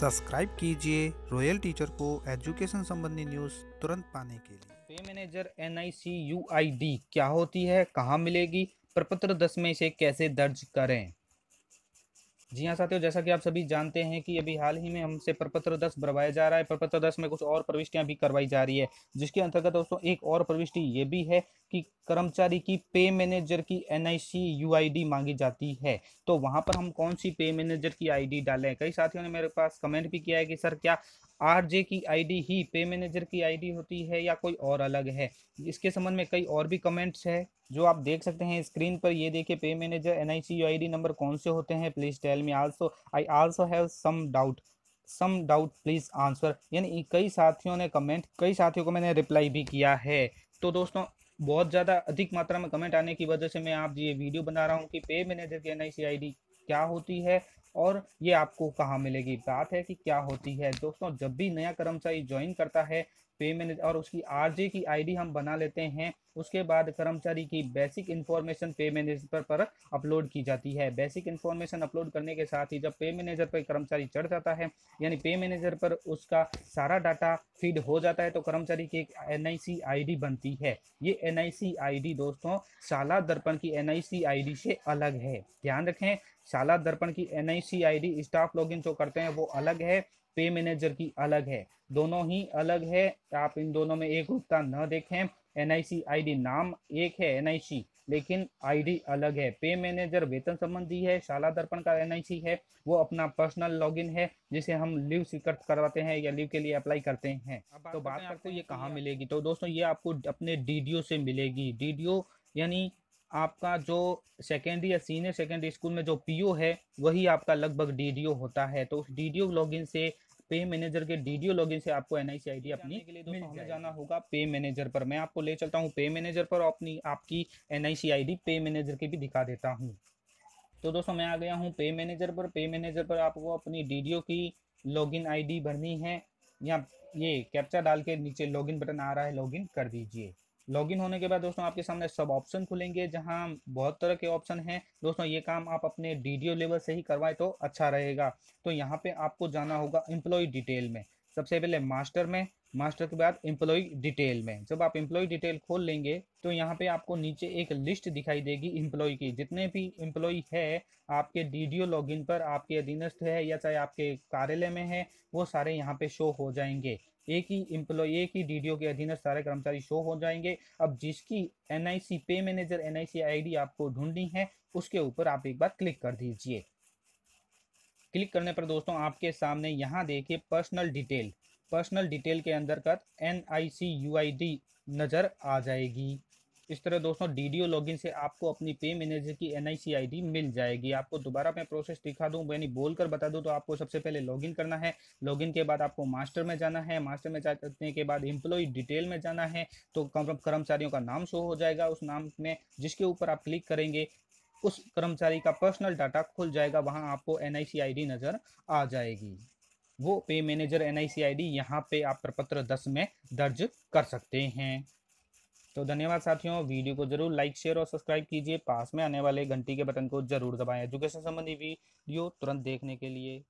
subscribe कीजिए royal teacher को education संबंधी न्यूज तुरंत पाने के लिए pay manager N I C U I D क्या होती है कहाँ मिलेगी प्रपत्र दस में इसे कैसे दर्ज करें जी हाँ साथियों जैसा कि आप सभी जानते हैं कि अभी हाल ही में हमसे प्रपत्र दस भरवाया जा रहा है प्रपत्र दस में कुछ और प्रविष्टियां भी करवाई जा रही है जिसके अंतर्गत दोस्तों एक और प्रविष्टि ये भी है कि कर्मचारी की पे मैनेजर की N I C U I D मांगी जाती है तो वहाँ पर हम कौन सी पे मैनेजर की आई डी डालें कई साथियों ने मेरे पास कमेंट भी किया है कि सर क्या आरजे की आईडी ही पे मैनेजर की आईडी होती है या कोई और अलग है इसके संबंध में कई और भी कमेंट्स है जो आप देख सकते हैं स्क्रीन पर ये देखिए pay manager N I C I D number कौन से होते हैं please tell me also I also have some doubt some doubt please answer यानी कई साथियों ने कमेंट कई साथियों को मैंने रिप्लाई भी किया है तो दोस्तों बहुत ज़्यादा अधिक मात्रा में कमेंट आने की वजह से मैं आप ये वीडियो बना रहा हूँ कि पे मैनेजर की N I C I D क्या होती है और ये आपको कहाँ मिलेगी बात है कि क्या होती है दोस्तों जब भी नया कर्मचारी ज्वाइन करता है मैनेज और उसकी आरजे की आईडी हम बना लेते हैं उसके बाद कर्मचारी की बेसिक इन्फॉर्मेशन पे मैनेजर पर, पर अपलोड की जाती है बेसिक इन्फॉर्मेशन अपलोड करने के साथ ही जब पे मैनेजर पर कर्मचारी चढ़ जाता है यानी पे मैनेजर पर उसका सारा डाटा फीड हो जाता है तो कर्मचारी की एक एन आई बनती है ये एन आई दोस्तों शाला दर्पण की एन आई से अलग है ध्यान रखें शाला दर्पण की एन आई स्टाफ लॉग जो करते हैं वो अलग है पे मैनेजर की अलग है दोनों ही अलग है आप इन दोनों में एक रूपता न देखें एनआईसी आईडी नाम एक है एनआईसी लेकिन आईडी अलग है पे मैनेजर वेतन संबंधी है शाला दर्पण का एनआईसी है वो अपना पर्सनल लॉगिन है जिसे हम लीव स्वीकृत करवाते हैं या लीव के लिए अप्लाई करते हैं तो बात करते ये कहाँ मिलेगी तो दोस्तों ये आपको अपने डीडीओ से मिलेगी डीडीओ यानी आपका जो सेकेंडरी या सीनियर सेकेंडरी स्कूल में जो पीओ है वही आपका लगभग डीडीओ होता है तो उस डीडीओ लॉगिन से पे मैनेजर के डीडीओ लॉगिन से आपको एनआईसी आईडी अपनी के जाना होगा पे मैनेजर पर मैं आपको ले चलता हूँ पे मैनेजर पर अपनी आपकी एनआईसी आईडी पे मैनेजर की भी दिखा देता हूँ तो दोस्तों मैं आ गया हूँ पे मैनेजर पर पे मैनेजर पर आपको अपनी डीडीओ की लॉगिन आईडी भरनी है या ये कैप्चा डाल के नीचे लॉगिन बटन आ रहा है लॉगिन कर दीजिए लॉगिन होने के बाद दोस्तों आपके सामने सब ऑप्शन खुलेंगे जहां बहुत तरह के ऑप्शन हैं दोस्तों ये काम आप अपने डीडीओ लेवल से ही करवाए तो अच्छा रहेगा तो यहाँ पे आपको जाना होगा एम्प्लॉय डिटेल में सबसे पहले मास्टर में मास्टर के बाद एम्प्लॉय डिटेल में जब आप एम्प्लॉय डिटेल खोल लेंगे तो यहाँ पे आपको नीचे एक लिस्ट दिखाई देगी एम्प्लॉय की जितने भी एम्प्लॉय है आपके डीडीओ लॉगिन पर आपके अधीनस्थ है या चाहे आपके कार्यालय में है वो सारे यहाँ पे शो हो जाएंगे एक ही इम्प्लॉय एक ही डीडीओ के अधीन सारे कर्मचारी शो हो जाएंगे अब जिसकी एनआईसी पे मैनेजर एनआईसी आईडी आपको ढूंढनी है उसके ऊपर आप एक बार क्लिक कर दीजिए क्लिक करने पर दोस्तों आपके सामने यहाँ देखिए पर्सनल डिटेल पर्सनल डिटेल के अंतर्गत N I C U I D नज़र आ जाएगी इस तरह दोस्तों डीडीओ लॉगिन से आपको अपनी पे मैनेजर की एन आई मिल जाएगी आपको दोबारा मैं प्रोसेस दिखा दूँ यानी बोलकर बता दूँ तो आपको सबसे पहले लॉगिन करना है लॉगिन के बाद आपको मास्टर में जाना है मास्टर में जाने के बाद एम्प्लॉय डिटेल में जाना है तो कर्मचारियों का नाम शो हो जाएगा उस नाम में जिसके ऊपर आप क्लिक करेंगे उस कर्मचारी का पर्सनल डाटा खुल जाएगा वहाँ आपको एन आई नज़र आ जाएगी वो pay manager N I C I D यहाँ पे आप प्रपत्र दस में दर्ज कर सकते हैं तो धन्यवाद साथियों वीडियो को जरूर लाइक शेयर और सब्सक्राइब कीजिए पास में आने वाले घंटी के बटन को जरूर दबाएं एजुकेशन संबंधी वीडियो तुरंत देखने के लिए